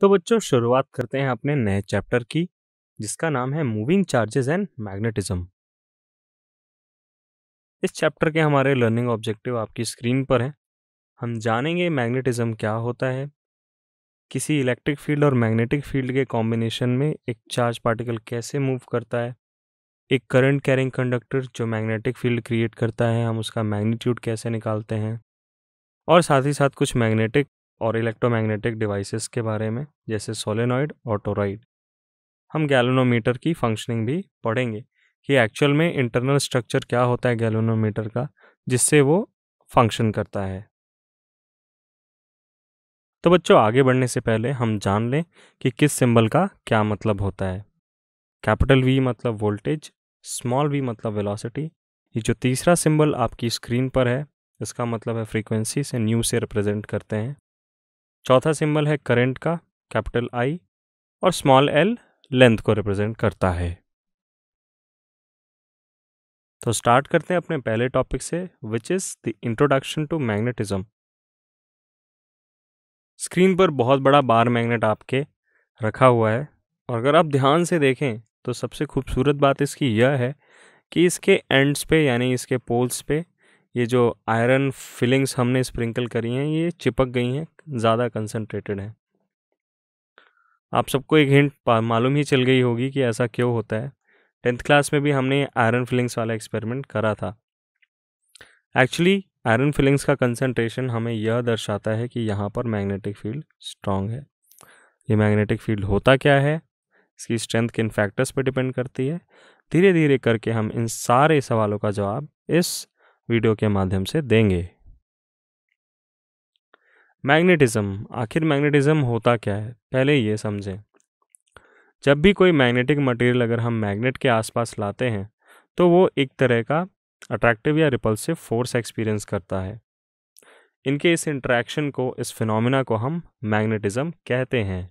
तो बच्चों शुरुआत करते हैं अपने नए चैप्टर की जिसका नाम है मूविंग चार्जेस एंड मैग्नेटिज्म इस चैप्टर के हमारे लर्निंग ऑब्जेक्टिव आपकी स्क्रीन पर हैं हम जानेंगे मैग्नेटिज्म क्या होता है किसी इलेक्ट्रिक फील्ड और मैग्नेटिक फील्ड के कॉम्बिनेशन में एक चार्ज पार्टिकल कैसे मूव करता है एक करंट कैरिंग कंडक्टर जो मैग्नेटिक फील्ड क्रिएट करता है हम उसका मैग्नीट्यूड कैसे निकालते हैं और साथ ही साथ कुछ मैग्नेटिक और इलेक्ट्रोमैग्नेटिक डिवाइसेस के बारे में जैसे सोलेनॉइड और टोराइड हम गैलोनोमीटर की फंक्शनिंग भी पढ़ेंगे कि एक्चुअल में इंटरनल स्ट्रक्चर क्या होता है गैलोनोमीटर का जिससे वो फंक्शन करता है तो बच्चों आगे बढ़ने से पहले हम जान लें कि किस सिंबल का क्या मतलब होता है कैपिटल वी मतलब वोल्टेज स्मॉल वी मतलब वेलोसिटी ये जो तीसरा सिंबल आपकी स्क्रीन पर है इसका मतलब है फ्रीक्वेंसी से न्यू से रिप्रेजेंट करते हैं चौथा सिंबल है करंट का कैपिटल आई और स्मॉल एल लेंथ को रिप्रेजेंट करता है तो स्टार्ट करते हैं अपने पहले टॉपिक से which is the introduction to magnetism screen पर बहुत बड़ा बार मैग्नेट आपके रखा हुआ है और अगर आप ध्यान से देखें तो सबसे खूबसूरत बात इसकी यह है कि इसके एंड्स पे यानी इसके पोल्स पे ये जो आयरन फिलिंग्स हमने स्प्रिंकल करी हैं ये चिपक गई हैं ज़्यादा कंसनट्रेटेड हैं आप सबको एक हिंट मालूम ही चल गई होगी कि ऐसा क्यों होता है टेंथ क्लास में भी हमने आयरन फिलिंग्स वाला एक्सपेरिमेंट करा था एक्चुअली आयरन फिलिंग्स का कंसनट्रेशन हमें यह दर्शाता है कि यहाँ पर मैग्नेटिक फील्ड स्ट्रांग है ये मैग्नेटिक फील्ड होता क्या है इसकी स्ट्रेंथ किन फैक्टर्स पर डिपेंड करती है धीरे धीरे करके हम इन सारे सवालों का जवाब इस वीडियो के माध्यम से देंगे मैग्नेटिज़्म आखिर मैग्नेटिज़्म होता क्या है पहले ये समझें जब भी कोई मैग्नेटिक मटेरियल अगर हम मैग्नेट के आसपास लाते हैं तो वो एक तरह का अट्रैक्टिव या रिपल्सिव फोर्स एक्सपीरियंस करता है इनके इस इंट्रैक्शन को इस फिनोमिना को हम मैग्नेटिज़्म कहते हैं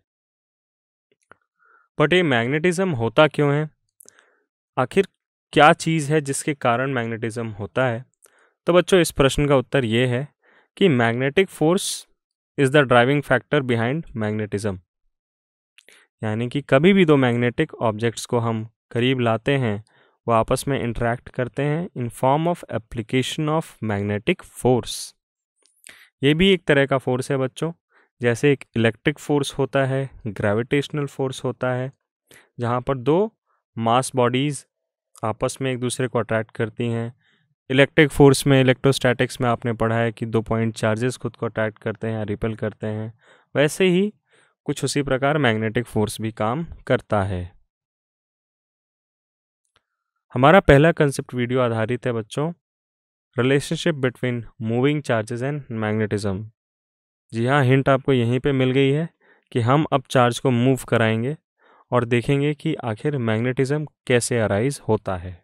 बट ये मैग्नेटिज़्म होता क्यों है आखिर क्या चीज़ है जिसके कारण मैग्नेटिज़्म होता है तो बच्चों इस प्रश्न का उत्तर ये है कि magnetic force is the driving factor behind magnetism यानी कि कभी भी दो मैग्नेटिक ऑब्जेक्ट्स को हम करीब लाते हैं वो आपस में इंटरेक्ट करते हैं in form of application of magnetic force ये भी एक तरह का फोर्स है बच्चों जैसे एक इलेक्ट्रिक फोर्स होता है ग्रेविटेशनल फोर्स होता है जहाँ पर दो मास बॉडीज़ आपस में एक दूसरे को अट्रैक्ट करती हैं इलेक्ट्रिक फोर्स में इलेक्ट्रोस्टैटिक्स में आपने पढ़ा है कि दो पॉइंट चार्जेस खुद को अट्रैक्ट करते हैं रिपेल करते हैं वैसे ही कुछ उसी प्रकार मैग्नेटिक फोर्स भी काम करता है हमारा पहला कंसेप्ट वीडियो आधारित है बच्चों relationship between moving charges and magnetism जी हाँ हिंट आपको यहीं पे मिल गई है कि हम अब चार्ज को मूव कराएंगे और देखेंगे कि आखिर मैग्नेटिज्म कैसे अराइज होता है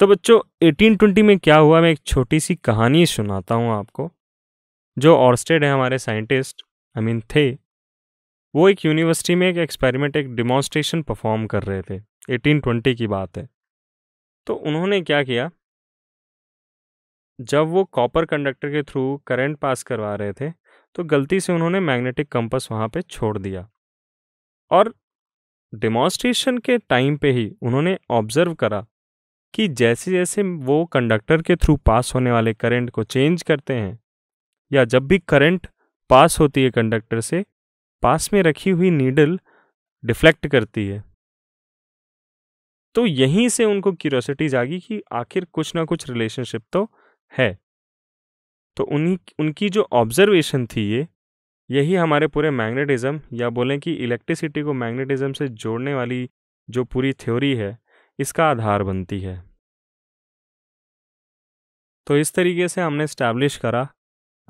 तो बच्चों 1820 में क्या हुआ मैं एक छोटी सी कहानी सुनाता हूँ आपको जो ऑर्स्टेड है हमारे scientist I I mean mean, थे वो एक यूनिवर्सिटी में एक एक्सपेरिमेंट एक डिमॉन्स्ट्रेशन परफॉर्म कर रहे थे 1820 की बात है तो उन्होंने क्या किया जब वो कॉपर कंडक्टर के थ्रू करंट पास करवा रहे थे तो गलती से उन्होंने मैग्नेटिक कंपस वहाँ पे छोड़ दिया और डिमॉन्स्ट्रेशन के टाइम पे ही उन्होंने ऑब्जर्व करा कि जैसे जैसे वो कंडक्टर के थ्रू पास होने वाले करंट को चेंज करते हैं या जब भी करंट पास होती है कंडक्टर से पास में रखी हुई नीडल डिफ्लेक्ट करती है तो यहीं से उनको क्यूरोसिटी जागी कि आखिर कुछ ना कुछ रिलेशनशिप तो है तो उन्हीं उनकी जो ऑब्जर्वेशन थी ये यही हमारे पूरे मैग्नेटिज़्म या बोलें कि इलेक्ट्रिसिटी को मैग्नेटिज़्म से जोड़ने वाली जो पूरी थ्योरी है इसका आधार बनती है तो इस तरीके से हमने इस्टेब्लिश करा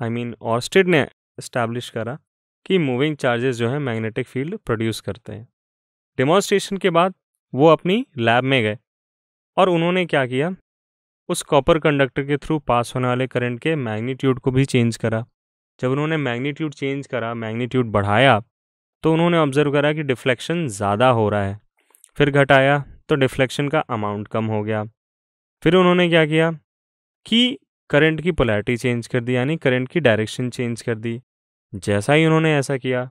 आई मीन ऑर्स्टिड ने इस्टेब्लिश करा कि मूविंग चार्जेस जो है मैग्नेटिक फील्ड प्रोड्यूस करते हैं डेमॉन्स्ट्रेशन के बाद वो अपनी लैब में गए और उन्होंने क्या किया उस कॉपर कंडक्टर के थ्रू पास होने वाले करंट के मैग्नीट्यूड को भी चेंज करा जब उन्होंने मैग्नीट्यूड चेंज करा मैग्नीट्यूड बढ़ाया तो उन्होंने ऑब्जर्व करा कि डिफ्लेक्शन ज़्यादा हो रहा है फिर घटाया तो डिफ्लेक्शन का अमाउंट कम हो गया फिर उन्होंने क्या किया कि करंट की पोलैरिटी चेंज कर दी यानी करंट की डायरेक्शन चेंज कर दी जैसा ही उन्होंने ऐसा किया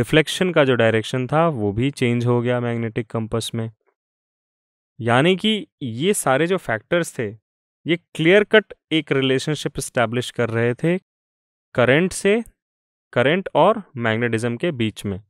डिफ्लेक्शन का जो डायरेक्शन था वो भी चेंज हो गया मैग्नेटिक कंपस में यानी कि ये सारे जो फैक्टर्स थे ये क्लियर कट एक रिलेशनशिप इस्टेब्लिश कर रहे थे करंट से करंट और मैग्नेटिज्म के बीच में